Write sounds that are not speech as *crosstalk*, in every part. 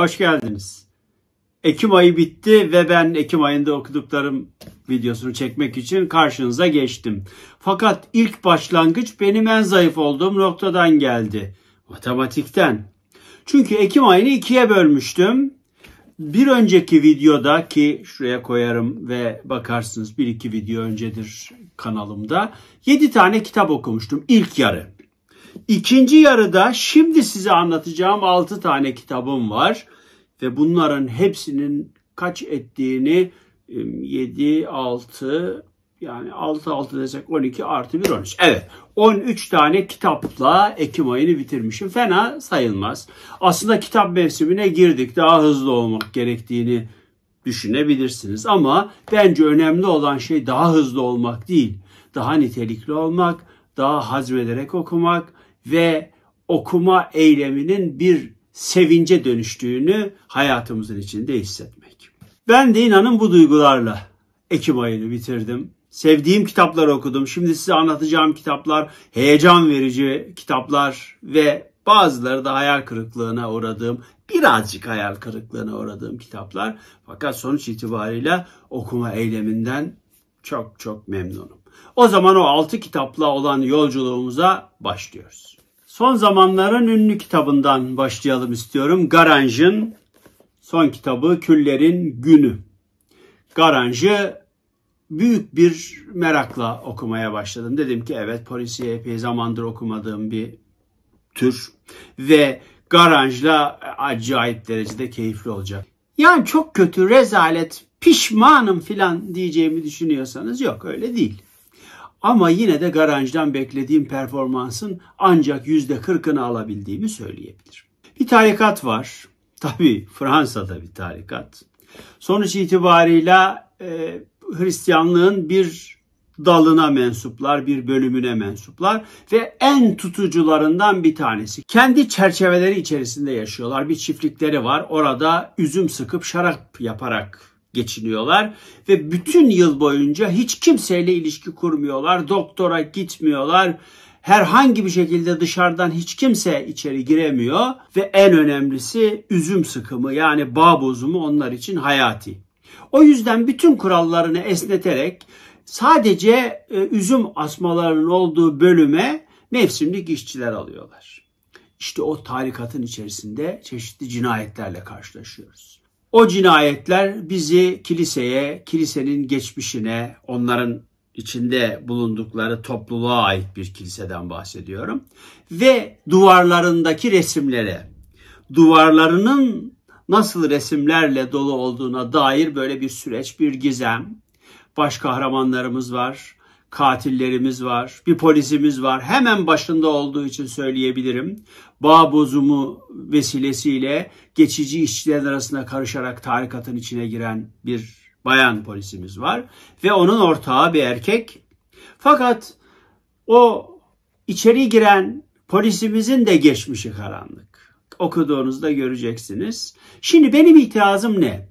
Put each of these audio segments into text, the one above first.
Hoş geldiniz. Ekim ayı bitti ve ben Ekim ayında okuduklarım videosunu çekmek için karşınıza geçtim. Fakat ilk başlangıç benim en zayıf olduğum noktadan geldi. Matematikten. Çünkü Ekim ayını ikiye bölmüştüm. Bir önceki videoda ki şuraya koyarım ve bakarsınız bir iki video öncedir kanalımda. 7 tane kitap okumuştum ilk yarı. İkinci yarıda şimdi size anlatacağım 6 tane kitabım var ve bunların hepsinin kaç ettiğini 7, 6 yani 6, 6 desek 12 artı 1, 13. Evet 13 tane kitapla Ekim ayını bitirmişim. Fena sayılmaz. Aslında kitap mevsimine girdik. Daha hızlı olmak gerektiğini düşünebilirsiniz. Ama bence önemli olan şey daha hızlı olmak değil. Daha nitelikli olmak, daha hazmederek okumak, ve okuma eyleminin bir sevince dönüştüğünü hayatımızın içinde hissetmek. Ben de inanın bu duygularla Ekim ayını bitirdim. Sevdiğim kitapları okudum. Şimdi size anlatacağım kitaplar heyecan verici kitaplar ve bazıları da hayal kırıklığına uğradığım, birazcık hayal kırıklığına uğradığım kitaplar. Fakat sonuç itibariyle okuma eyleminden çok çok memnunum. O zaman o altı kitapla olan yolculuğumuza başlıyoruz. Son zamanların ünlü kitabından başlayalım istiyorum. Garanj'ın son kitabı Küllerin Günü. Garanj'ı büyük bir merakla okumaya başladım. Dedim ki evet polisiye epey zamandır okumadığım bir tür ve Garanj'la acayip derecede keyifli olacak. Yani çok kötü rezalet pişmanım filan diyeceğimi düşünüyorsanız yok öyle değil. Ama yine de garajdan beklediğim performansın ancak yüzde kırkını alabildiğimi söyleyebilirim. Bir tarikat var. *laughs* Tabi Fransa'da bir tarikat. Sonuç itibarıyla e, Hristiyanlığın bir dalına mensuplar, bir bölümüne mensuplar ve en tutucularından bir tanesi. Kendi çerçeveleri içerisinde yaşıyorlar. Bir çiftlikleri var. Orada üzüm sıkıp şarap yaparak geçiniyorlar ve bütün yıl boyunca hiç kimseyle ilişki kurmuyorlar. Doktora gitmiyorlar. Herhangi bir şekilde dışarıdan hiç kimse içeri giremiyor ve en önemlisi üzüm sıkımı yani bağ bozumu onlar için hayati. O yüzden bütün kurallarını esneterek sadece e, üzüm asmalarının olduğu bölüme mevsimlik işçiler alıyorlar. İşte o tarikatın içerisinde çeşitli cinayetlerle karşılaşıyoruz. O cinayetler bizi kiliseye, kilisenin geçmişine, onların içinde bulundukları topluluğa ait bir kiliseden bahsediyorum. Ve duvarlarındaki resimlere, duvarlarının nasıl resimlerle dolu olduğuna dair böyle bir süreç, bir gizem. Baş kahramanlarımız var katillerimiz var, bir polisimiz var. Hemen başında olduğu için söyleyebilirim. Bağ bozumu vesilesiyle geçici işçilerin arasına karışarak tarikatın içine giren bir bayan polisimiz var ve onun ortağı bir erkek. Fakat o içeri giren polisimizin de geçmişi karanlık. Okuduğunuzda göreceksiniz. Şimdi benim itirazım ne?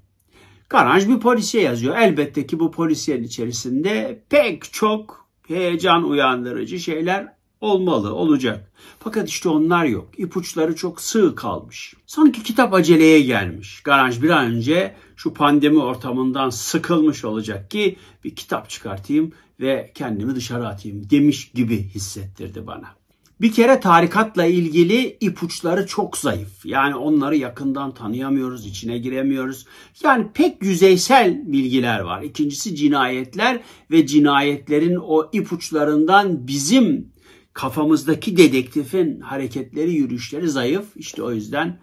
Karanj bir polisiye yazıyor. Elbette ki bu polisiyenin içerisinde pek çok heyecan uyandırıcı şeyler olmalı, olacak. Fakat işte onlar yok. İpuçları çok sığ kalmış. Sanki kitap aceleye gelmiş. Garanj bir an önce şu pandemi ortamından sıkılmış olacak ki bir kitap çıkartayım ve kendimi dışarı atayım demiş gibi hissettirdi bana. Bir kere tarikatla ilgili ipuçları çok zayıf. Yani onları yakından tanıyamıyoruz, içine giremiyoruz. Yani pek yüzeysel bilgiler var. İkincisi cinayetler ve cinayetlerin o ipuçlarından bizim kafamızdaki dedektifin hareketleri, yürüyüşleri zayıf. İşte o yüzden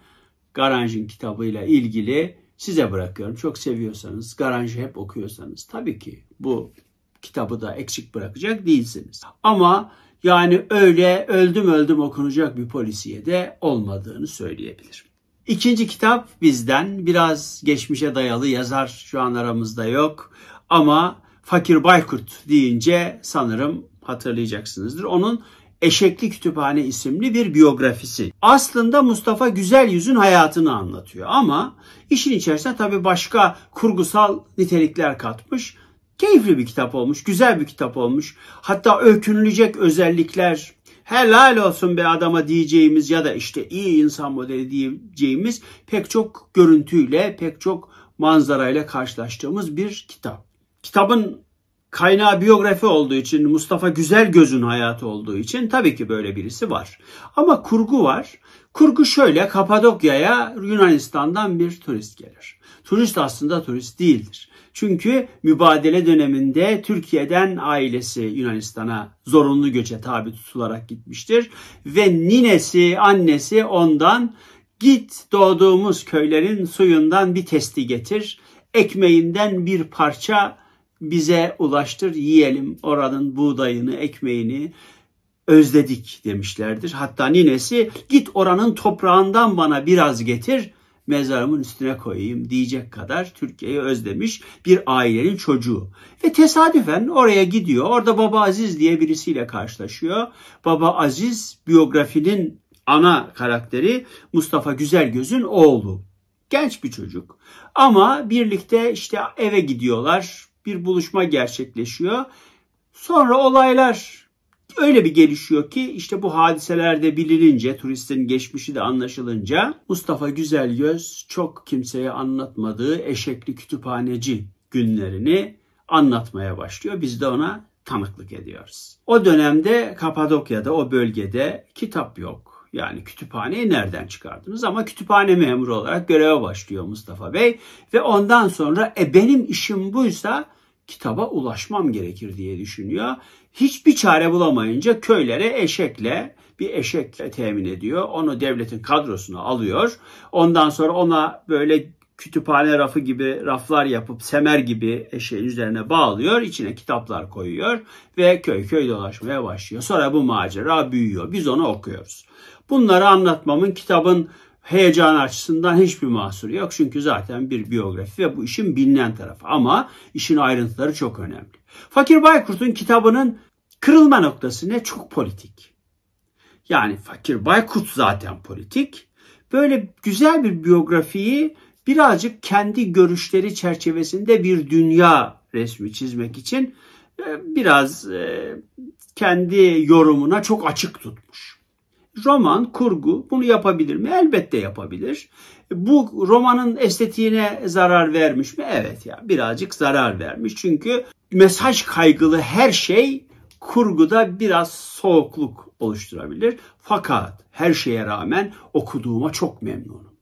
Garanj'ın kitabıyla ilgili size bırakıyorum. Çok seviyorsanız, Garanj'ı hep okuyorsanız tabii ki bu kitabı da eksik bırakacak değilsiniz. Ama yani öyle öldüm öldüm okunacak bir polisiye de olmadığını söyleyebilirim. İkinci kitap bizden biraz geçmişe dayalı yazar şu an aramızda yok ama Fakir Baykurt deyince sanırım hatırlayacaksınızdır. Onun Eşekli Kütüphane isimli bir biyografisi. Aslında Mustafa Güzel Yüz'ün hayatını anlatıyor ama işin içerisine tabii başka kurgusal nitelikler katmış. Keyifli bir kitap olmuş, güzel bir kitap olmuş. Hatta öykünülecek özellikler, helal olsun bir adama diyeceğimiz ya da işte iyi insan modeli diyeceğimiz pek çok görüntüyle, pek çok manzarayla karşılaştığımız bir kitap. Kitabın kaynağı biyografi olduğu için, Mustafa Güzel Göz'ün hayatı olduğu için tabii ki böyle birisi var. Ama kurgu var. Kurgu şöyle, Kapadokya'ya Yunanistan'dan bir turist gelir. Turist aslında turist değildir. Çünkü mübadele döneminde Türkiye'den ailesi Yunanistan'a zorunlu göçe tabi tutularak gitmiştir. Ve ninesi, annesi ondan git doğduğumuz köylerin suyundan bir testi getir, ekmeğinden bir parça bize ulaştır yiyelim oranın buğdayını, ekmeğini özledik demişlerdir. Hatta ninesi git oranın toprağından bana biraz getir mezarımın üstüne koyayım diyecek kadar Türkiye'yi özlemiş bir ailenin çocuğu. Ve tesadüfen oraya gidiyor. Orada Baba Aziz diye birisiyle karşılaşıyor. Baba Aziz biyografinin ana karakteri Mustafa Güzelgöz'ün oğlu. Genç bir çocuk. Ama birlikte işte eve gidiyorlar bir buluşma gerçekleşiyor. Sonra olaylar öyle bir gelişiyor ki işte bu hadiselerde bilinince, turistin geçmişi de anlaşılınca Mustafa Güzelgöz çok kimseye anlatmadığı eşekli kütüphaneci günlerini anlatmaya başlıyor. Biz de ona tanıklık ediyoruz. O dönemde Kapadokya'da o bölgede kitap yok. Yani kütüphaneyi nereden çıkardınız? Ama kütüphane memuru olarak göreve başlıyor Mustafa Bey. Ve ondan sonra e benim işim buysa kitaba ulaşmam gerekir diye düşünüyor. Hiçbir çare bulamayınca köylere eşekle bir eşek temin ediyor. Onu devletin kadrosuna alıyor. Ondan sonra ona böyle kütüphane rafı gibi raflar yapıp semer gibi eşeğin üzerine bağlıyor. içine kitaplar koyuyor ve köy köy dolaşmaya başlıyor. Sonra bu macera büyüyor. Biz onu okuyoruz. Bunları anlatmamın kitabın heyecan açısından hiçbir mahsur yok. Çünkü zaten bir biyografi ve bu işin bilinen tarafı. Ama işin ayrıntıları çok önemli. Fakir Baykurt'un kitabının kırılma noktası ne? Çok politik. Yani Fakir Baykurt zaten politik. Böyle güzel bir biyografiyi birazcık kendi görüşleri çerçevesinde bir dünya resmi çizmek için e, biraz e, kendi yorumuna çok açık tutmuş roman, kurgu bunu yapabilir mi? Elbette yapabilir. Bu romanın estetiğine zarar vermiş mi? Evet ya birazcık zarar vermiş. Çünkü mesaj kaygılı her şey kurguda biraz soğukluk oluşturabilir. Fakat her şeye rağmen okuduğuma çok memnunum.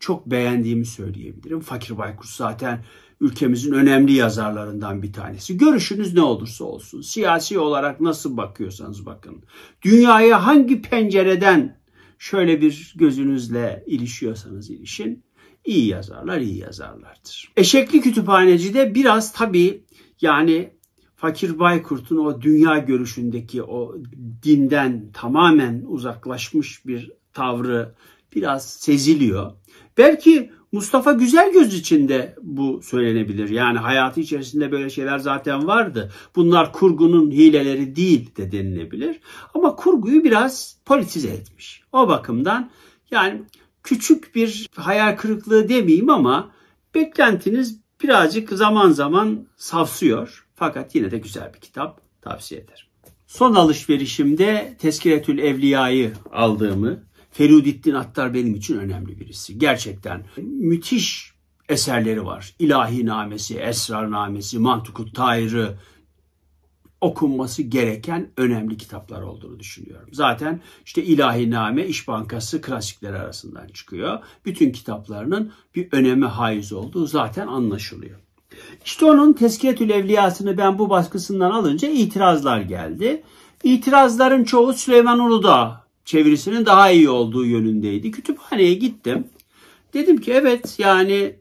Çok beğendiğimi söyleyebilirim. Fakir Baykuş zaten ülkemizin önemli yazarlarından bir tanesi. Görüşünüz ne olursa olsun, siyasi olarak nasıl bakıyorsanız bakın. Dünyaya hangi pencereden şöyle bir gözünüzle ilişiyorsanız ilişin, iyi yazarlar iyi yazarlardır. Eşekli Kütüphaneci de biraz tabii yani Fakir Baykurt'un o dünya görüşündeki o dinden tamamen uzaklaşmış bir tavrı biraz seziliyor. Belki Mustafa Güzelgöz için de bu söylenebilir. Yani hayatı içerisinde böyle şeyler zaten vardı. Bunlar kurgunun hileleri değil de denilebilir. Ama kurguyu biraz politize etmiş. O bakımdan yani küçük bir hayal kırıklığı demeyeyim ama beklentiniz birazcık zaman zaman safsıyor. Fakat yine de güzel bir kitap tavsiye ederim. Son alışverişimde Tezkiretül Evliya'yı aldığımı Feridettin Attar benim için önemli birisi. Gerçekten müthiş eserleri var. İlahi namesi, esrar namesi, mantukut tayrı okunması gereken önemli kitaplar olduğunu düşünüyorum. Zaten işte İlahi Name İş Bankası klasikleri arasından çıkıyor. Bütün kitaplarının bir önemi haiz olduğu zaten anlaşılıyor. İşte onun Tezkiyetül Evliyasını ben bu baskısından alınca itirazlar geldi. İtirazların çoğu Süleyman Uludağ çevirisinin daha iyi olduğu yönündeydi. Kütüphaneye gittim. Dedim ki evet yani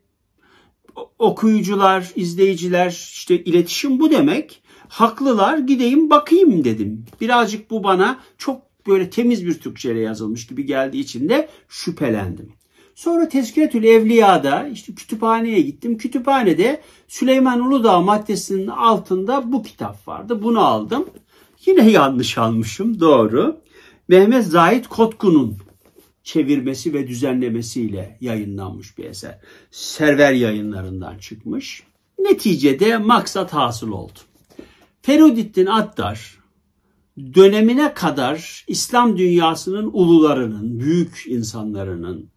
okuyucular, izleyiciler işte iletişim bu demek. Haklılar gideyim bakayım dedim. Birazcık bu bana çok böyle temiz bir Türkçeyle yazılmış gibi geldiği için de şüphelendim. Sonra Tezkiretül Evliya'da işte kütüphaneye gittim. Kütüphanede Süleyman Uludağ maddesinin altında bu kitap vardı. Bunu aldım. Yine yanlış almışım doğru. Mehmet Zahit Kotku'nun çevirmesi ve düzenlemesiyle yayınlanmış bir eser. Server yayınlarından çıkmış. Neticede maksat hasıl oldu. Feridettin Attar dönemine kadar İslam dünyasının ulularının, büyük insanların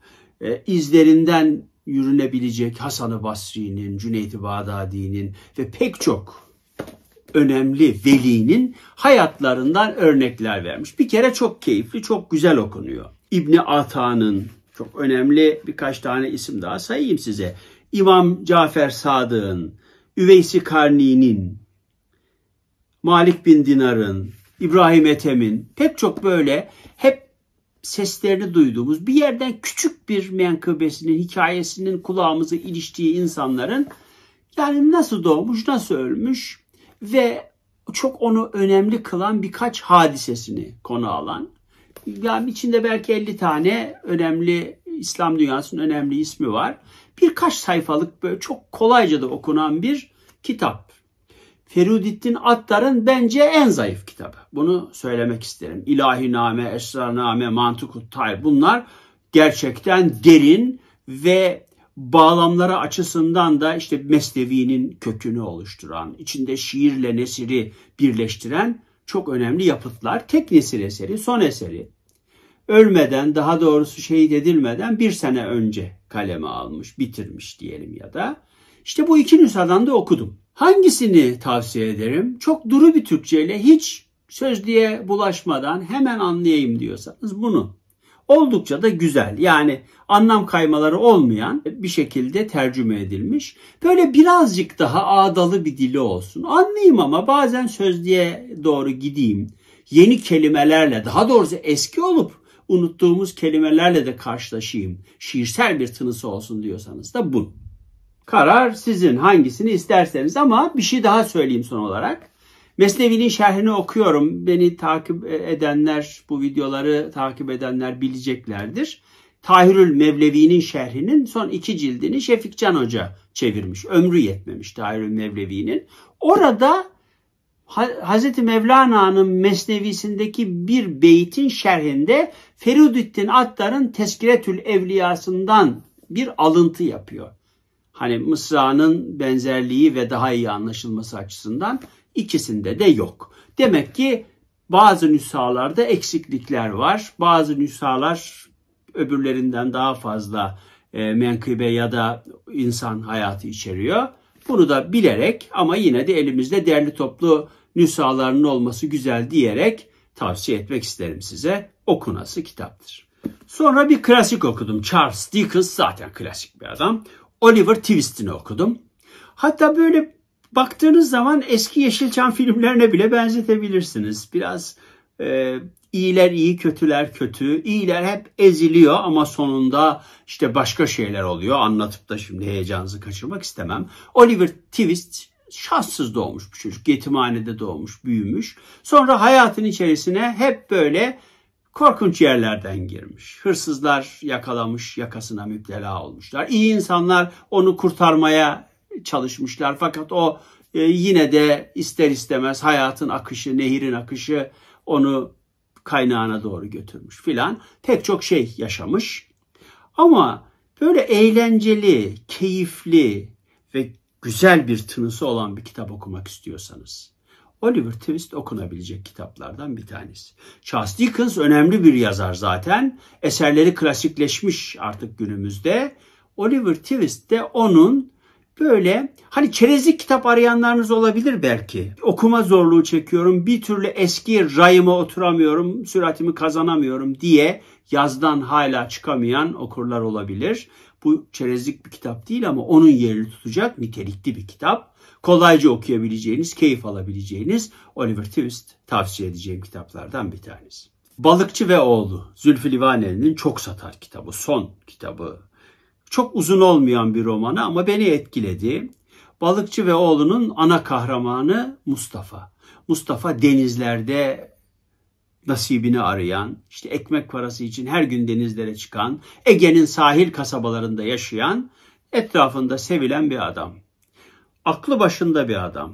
e, izlerinden yürünebilecek Hasan-ı Basri'nin, Cüneyt-i Bağdadi'nin ve pek çok önemli velinin hayatlarından örnekler vermiş. Bir kere çok keyifli, çok güzel okunuyor. İbni Ata'nın çok önemli birkaç tane isim daha sayayım size. İmam Cafer Sadık'ın, Üveysi Karni'nin, Malik bin Dinar'ın, İbrahim Ethem'in pek çok böyle hep seslerini duyduğumuz bir yerden küçük bir menkıbesinin hikayesinin kulağımızı iliştiği insanların yani nasıl doğmuş, nasıl ölmüş, ve çok onu önemli kılan birkaç hadisesini konu alan. Yani içinde belki 50 tane önemli İslam dünyasının önemli ismi var. Birkaç sayfalık böyle çok kolayca da okunan bir kitap. Feridettin Attar'ın bence en zayıf kitabı. Bunu söylemek isterim. İlahi İlahiname, Esrarname, Mantukut Tay bunlar gerçekten derin ve bağlamları açısından da işte Mesnevi'nin kökünü oluşturan, içinde şiirle nesiri birleştiren çok önemli yapıtlar. Tek nesil eseri, son eseri. Ölmeden, daha doğrusu şehit edilmeden bir sene önce kaleme almış, bitirmiş diyelim ya da. İşte bu iki nüshadan da okudum. Hangisini tavsiye ederim? Çok duru bir Türkçeyle hiç söz diye bulaşmadan hemen anlayayım diyorsanız bunu oldukça da güzel. Yani anlam kaymaları olmayan bir şekilde tercüme edilmiş. Böyle birazcık daha ağdalı bir dili olsun. Anlayayım ama bazen sözlüğe doğru gideyim. Yeni kelimelerle daha doğrusu eski olup unuttuğumuz kelimelerle de karşılaşayım. Şiirsel bir tınısı olsun diyorsanız da bu. Karar sizin hangisini isterseniz ama bir şey daha söyleyeyim son olarak. Mesnevi'nin şerhini okuyorum. Beni takip edenler, bu videoları takip edenler bileceklerdir. Tahirül Mevlevi'nin şerhinin son iki cildini Şefik Can Hoca çevirmiş. Ömrü yetmemiş Tahirül Mevlevi'nin. Orada Hz. Mevlana'nın Mesnevisindeki bir beytin şerhinde Feridüddin Attar'ın Teskiretül Evliyasından bir alıntı yapıyor. Hani Mısra'nın benzerliği ve daha iyi anlaşılması açısından İkisinde de yok. Demek ki bazı nüshalarda eksiklikler var. Bazı nüshalar öbürlerinden daha fazla e, menkıbe ya da insan hayatı içeriyor. Bunu da bilerek ama yine de elimizde değerli toplu nüshaların olması güzel diyerek tavsiye etmek isterim size. Okunası kitaptır. Sonra bir klasik okudum. Charles Dickens zaten klasik bir adam. Oliver Twist'ini okudum. Hatta böyle baktığınız zaman eski Yeşilçam filmlerine bile benzetebilirsiniz. Biraz e, iyiler iyi, kötüler kötü. İyiler hep eziliyor ama sonunda işte başka şeyler oluyor. Anlatıp da şimdi heyecanınızı kaçırmak istemem. Oliver Twist şanssız doğmuş bir çocuk. Yetimhanede doğmuş, büyümüş. Sonra hayatın içerisine hep böyle korkunç yerlerden girmiş. Hırsızlar yakalamış, yakasına müptela olmuşlar. İyi insanlar onu kurtarmaya çalışmışlar. Fakat o e, yine de ister istemez hayatın akışı, nehirin akışı onu kaynağına doğru götürmüş filan. Pek çok şey yaşamış. Ama böyle eğlenceli, keyifli ve güzel bir tınısı olan bir kitap okumak istiyorsanız Oliver Twist okunabilecek kitaplardan bir tanesi. Charles Dickens önemli bir yazar zaten. Eserleri klasikleşmiş artık günümüzde. Oliver Twist de onun Böyle hani çerezlik kitap arayanlarınız olabilir belki. Okuma zorluğu çekiyorum, bir türlü eski rayıma oturamıyorum, süratimi kazanamıyorum diye yazdan hala çıkamayan okurlar olabilir. Bu çerezlik bir kitap değil ama onun yerini tutacak nitelikli bir kitap. Kolayca okuyabileceğiniz, keyif alabileceğiniz Oliver Twist tavsiye edeceğim kitaplardan bir tanesi. Balıkçı ve Oğlu, Zülfü Livaneli'nin çok satar kitabı, son kitabı çok uzun olmayan bir romanı ama beni etkiledi. Balıkçı ve oğlunun ana kahramanı Mustafa. Mustafa denizlerde nasibini arayan, işte ekmek parası için her gün denizlere çıkan, Ege'nin sahil kasabalarında yaşayan, etrafında sevilen bir adam. Aklı başında bir adam.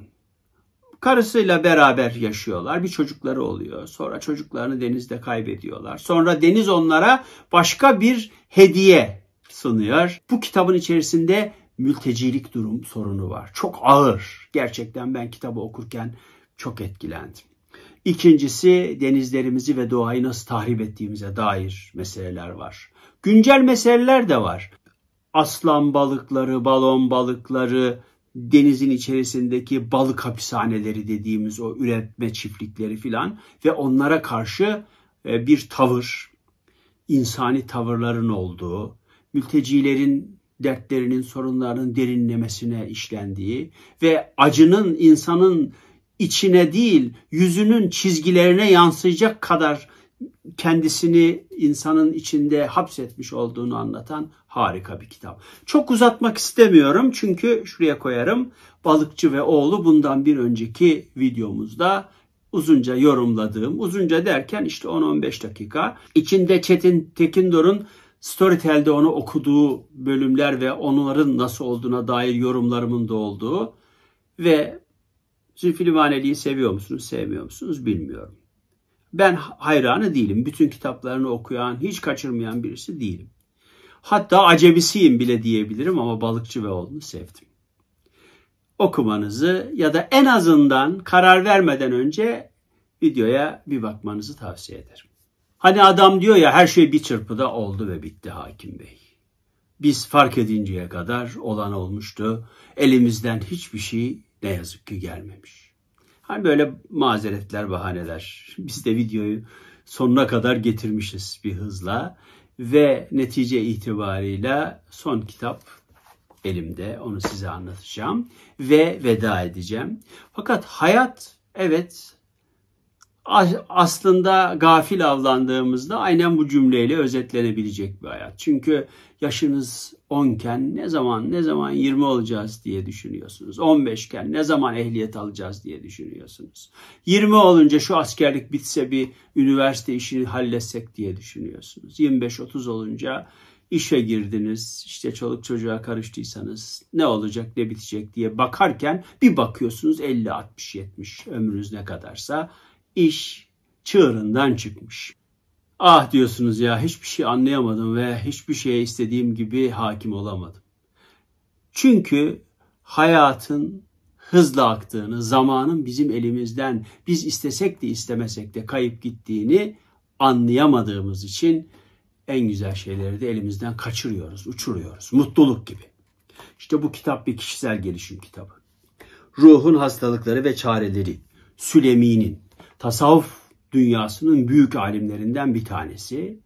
Karısıyla beraber yaşıyorlar. Bir çocukları oluyor. Sonra çocuklarını denizde kaybediyorlar. Sonra deniz onlara başka bir hediye sanıyor. Bu kitabın içerisinde mültecilik durum sorunu var. Çok ağır. Gerçekten ben kitabı okurken çok etkilendim. İkincisi denizlerimizi ve doğayı nasıl tahrip ettiğimize dair meseleler var. Güncel meseleler de var. Aslan balıkları, balon balıkları, denizin içerisindeki balık hapishaneleri dediğimiz o üretme çiftlikleri filan ve onlara karşı e, bir tavır, insani tavırların olduğu, mültecilerin dertlerinin, sorunlarının derinlemesine işlendiği ve acının insanın içine değil yüzünün çizgilerine yansıyacak kadar kendisini insanın içinde hapsetmiş olduğunu anlatan harika bir kitap. Çok uzatmak istemiyorum çünkü şuraya koyarım. Balıkçı ve oğlu bundan bir önceki videomuzda uzunca yorumladığım, uzunca derken işte 10-15 dakika. içinde Çetin Tekindor'un Storytel'de onu okuduğu bölümler ve onların nasıl olduğuna dair yorumlarımın da olduğu ve Zülfilivaneli'yi seviyor musunuz, sevmiyor musunuz bilmiyorum. Ben hayranı değilim. Bütün kitaplarını okuyan, hiç kaçırmayan birisi değilim. Hatta acemisiyim bile diyebilirim ama balıkçı ve oğlunu sevdim. Okumanızı ya da en azından karar vermeden önce videoya bir bakmanızı tavsiye ederim. Hani adam diyor ya her şey bir çırpıda oldu ve bitti hakim bey. Biz fark edinceye kadar olan olmuştu. Elimizden hiçbir şey ne yazık ki gelmemiş. Hani böyle mazeretler, bahaneler. *laughs* Biz de videoyu sonuna kadar getirmişiz bir hızla ve netice itibarıyla son kitap elimde. Onu size anlatacağım ve veda edeceğim. Fakat hayat evet aslında gafil avlandığımızda aynen bu cümleyle özetlenebilecek bir hayat. Çünkü yaşınız 10 iken ne zaman ne zaman 20 olacağız diye düşünüyorsunuz. 15 iken ne zaman ehliyet alacağız diye düşünüyorsunuz. 20 olunca şu askerlik bitse bir üniversite işini halletsek diye düşünüyorsunuz. 25-30 olunca işe girdiniz, işte çoluk çocuğa karıştıysanız ne olacak ne bitecek diye bakarken bir bakıyorsunuz 50 60 70 ömrünüz ne kadarsa iş çığırından çıkmış. Ah diyorsunuz ya hiçbir şey anlayamadım ve hiçbir şeye istediğim gibi hakim olamadım. Çünkü hayatın hızla aktığını, zamanın bizim elimizden biz istesek de istemesek de kayıp gittiğini anlayamadığımız için en güzel şeyleri de elimizden kaçırıyoruz, uçuruyoruz. Mutluluk gibi. İşte bu kitap bir kişisel gelişim kitabı. Ruhun hastalıkları ve çareleri. Sülemi'nin tasavvuf dünyasının büyük alimlerinden bir tanesi.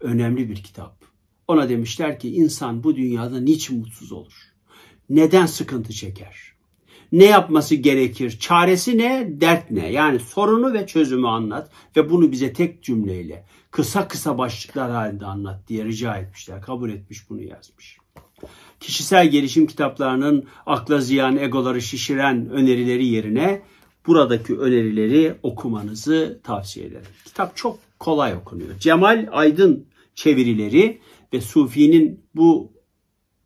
Önemli bir kitap. Ona demişler ki insan bu dünyada niçin mutsuz olur? Neden sıkıntı çeker? Ne yapması gerekir? Çaresi ne? Dert ne? Yani sorunu ve çözümü anlat ve bunu bize tek cümleyle kısa kısa başlıklar halinde anlat diye rica etmişler. Kabul etmiş bunu yazmış. Kişisel gelişim kitaplarının akla ziyan, egoları şişiren önerileri yerine buradaki önerileri okumanızı tavsiye ederim. Kitap çok kolay okunuyor. Cemal Aydın çevirileri ve Sufi'nin bu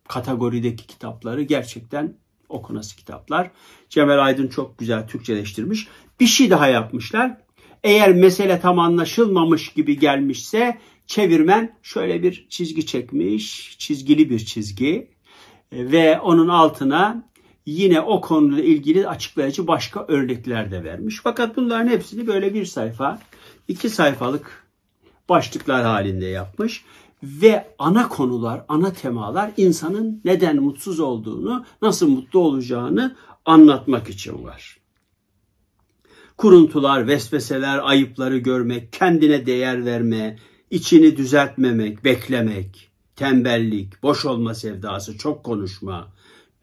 kategorideki kitapları gerçekten okunası kitaplar. Cemal Aydın çok güzel Türkçeleştirmiş. Bir şey daha yapmışlar. Eğer mesele tam anlaşılmamış gibi gelmişse çevirmen şöyle bir çizgi çekmiş. Çizgili bir çizgi ve onun altına yine o konuyla ilgili açıklayıcı başka örnekler de vermiş. Fakat bunların hepsini böyle bir sayfa, iki sayfalık başlıklar halinde yapmış ve ana konular, ana temalar insanın neden mutsuz olduğunu, nasıl mutlu olacağını anlatmak için var. Kuruntular, vesveseler, ayıpları görmek, kendine değer verme, içini düzeltmemek, beklemek, tembellik, boş olma sevdası, çok konuşma,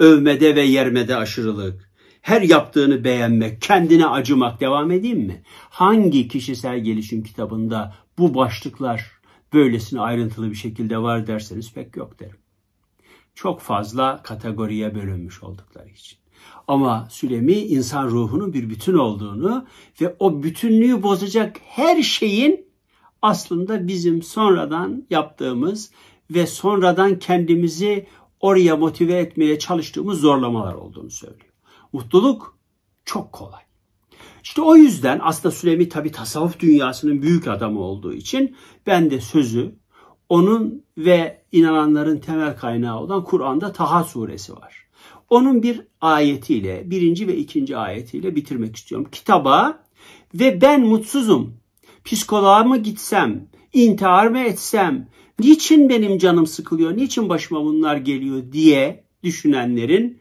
övmede ve yermede aşırılık, her yaptığını beğenmek, kendine acımak devam edeyim mi? Hangi kişisel gelişim kitabında bu başlıklar böylesine ayrıntılı bir şekilde var derseniz pek yok derim. Çok fazla kategoriye bölünmüş oldukları için. Ama Sülemi insan ruhunun bir bütün olduğunu ve o bütünlüğü bozacak her şeyin aslında bizim sonradan yaptığımız ve sonradan kendimizi oraya motive etmeye çalıştığımız zorlamalar olduğunu söylüyor. Mutluluk çok kolay. İşte o yüzden aslında Süleymi tabi tasavvuf dünyasının büyük adamı olduğu için ben de sözü onun ve inananların temel kaynağı olan Kur'an'da Taha suresi var. Onun bir ayetiyle, birinci ve ikinci ayetiyle bitirmek istiyorum. Kitaba ve ben mutsuzum, psikoloğa mı gitsem, intihar mı etsem, niçin benim canım sıkılıyor, niçin başıma bunlar geliyor diye düşünenlerin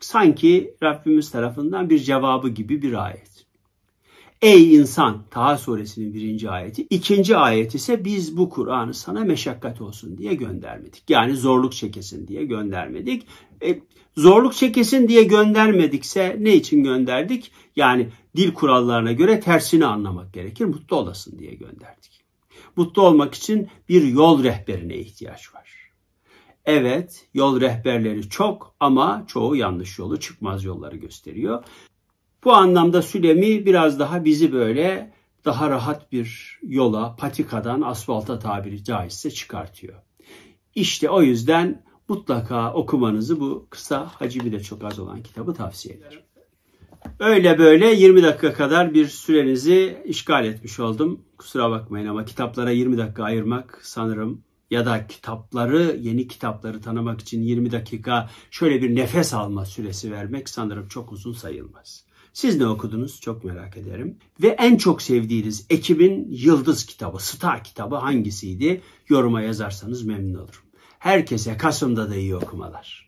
sanki Rabbimiz tarafından bir cevabı gibi bir ayet. Ey insan! Taha suresinin birinci ayeti. ikinci ayet ise biz bu Kur'an'ı sana meşakkat olsun diye göndermedik. Yani zorluk çekesin diye göndermedik. E, zorluk çekesin diye göndermedikse ne için gönderdik? Yani dil kurallarına göre tersini anlamak gerekir. Mutlu olasın diye gönderdik mutlu olmak için bir yol rehberine ihtiyaç var. Evet, yol rehberleri çok ama çoğu yanlış yolu, çıkmaz yolları gösteriyor. Bu anlamda Sülemi biraz daha bizi böyle daha rahat bir yola, patikadan asfalta tabiri caizse çıkartıyor. İşte o yüzden mutlaka okumanızı bu kısa hacmi de çok az olan kitabı tavsiye ederim. Öyle böyle 20 dakika kadar bir sürenizi işgal etmiş oldum. Kusura bakmayın ama kitaplara 20 dakika ayırmak sanırım ya da kitapları, yeni kitapları tanımak için 20 dakika şöyle bir nefes alma süresi vermek sanırım çok uzun sayılmaz. Siz ne okudunuz çok merak ederim. Ve en çok sevdiğiniz ekibin yıldız kitabı, star kitabı hangisiydi? Yoruma yazarsanız memnun olurum. Herkese Kasım'da da iyi okumalar.